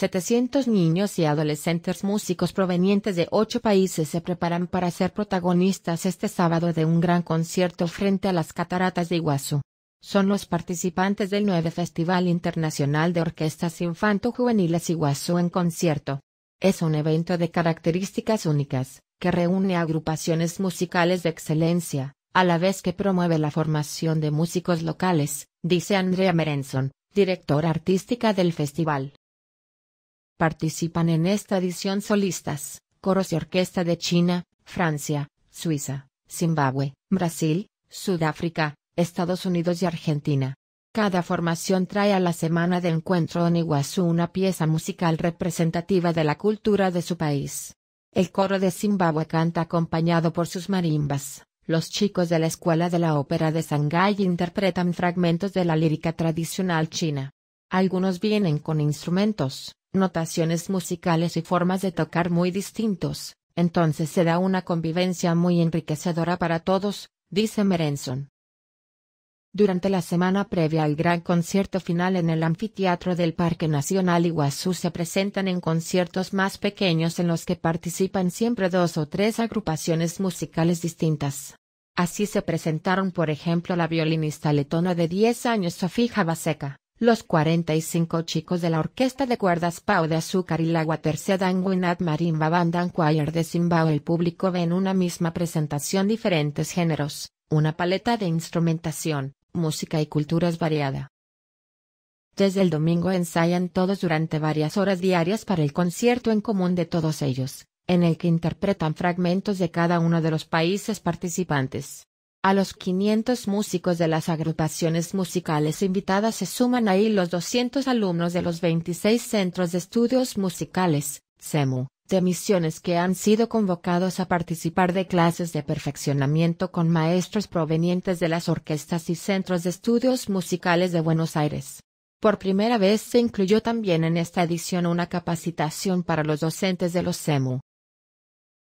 700 niños y adolescentes músicos provenientes de ocho países se preparan para ser protagonistas este sábado de un gran concierto frente a las cataratas de Iguazú. Son los participantes del 9 Festival Internacional de Orquestas Infanto-Juveniles Iguazú en concierto. Es un evento de características únicas, que reúne agrupaciones musicales de excelencia, a la vez que promueve la formación de músicos locales, dice Andrea Merenson, directora artística del festival. Participan en esta edición solistas, coros y orquesta de China, Francia, Suiza, Zimbabue, Brasil, Sudáfrica, Estados Unidos y Argentina. Cada formación trae a la semana de encuentro en Iguazú una pieza musical representativa de la cultura de su país. El coro de Zimbabue canta acompañado por sus marimbas. Los chicos de la Escuela de la Ópera de Shanghái interpretan fragmentos de la lírica tradicional china. Algunos vienen con instrumentos, notaciones musicales y formas de tocar muy distintos, entonces se da una convivencia muy enriquecedora para todos, dice Merenson. Durante la semana previa al gran concierto final en el anfiteatro del Parque Nacional Iguazú se presentan en conciertos más pequeños en los que participan siempre dos o tres agrupaciones musicales distintas. Así se presentaron por ejemplo la violinista letona de 10 años Sofía Baseca los 45 chicos de la Orquesta de Cuerdas Pau de Azúcar y la Waterseed Danguinat Marimba Bandan Choir de Zimbabue el público ven una misma presentación diferentes géneros, una paleta de instrumentación, música y culturas variada. Desde el domingo ensayan todos durante varias horas diarias para el concierto en común de todos ellos, en el que interpretan fragmentos de cada uno de los países participantes. A los 500 músicos de las agrupaciones musicales invitadas se suman ahí los 200 alumnos de los 26 centros de estudios musicales, CEMU, de misiones que han sido convocados a participar de clases de perfeccionamiento con maestros provenientes de las orquestas y centros de estudios musicales de Buenos Aires. Por primera vez se incluyó también en esta edición una capacitación para los docentes de los CEMU,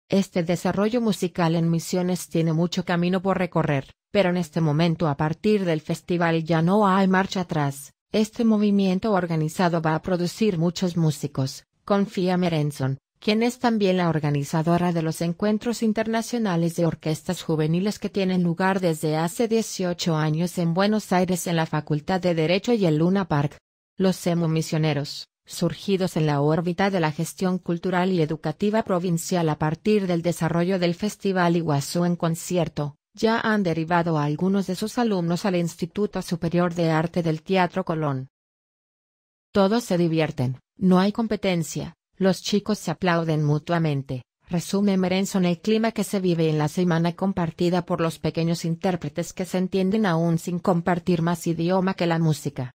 este desarrollo musical en Misiones tiene mucho camino por recorrer, pero en este momento a partir del festival ya no hay marcha atrás. Este movimiento organizado va a producir muchos músicos, confía Merenson, quien es también la organizadora de los encuentros internacionales de orquestas juveniles que tienen lugar desde hace 18 años en Buenos Aires en la Facultad de Derecho y el Luna Park. Los Semo misioneros surgidos en la órbita de la gestión cultural y educativa provincial a partir del desarrollo del Festival Iguazú en concierto, ya han derivado a algunos de sus alumnos al Instituto Superior de Arte del Teatro Colón. Todos se divierten, no hay competencia, los chicos se aplauden mutuamente, resume en el clima que se vive en la semana compartida por los pequeños intérpretes que se entienden aún sin compartir más idioma que la música.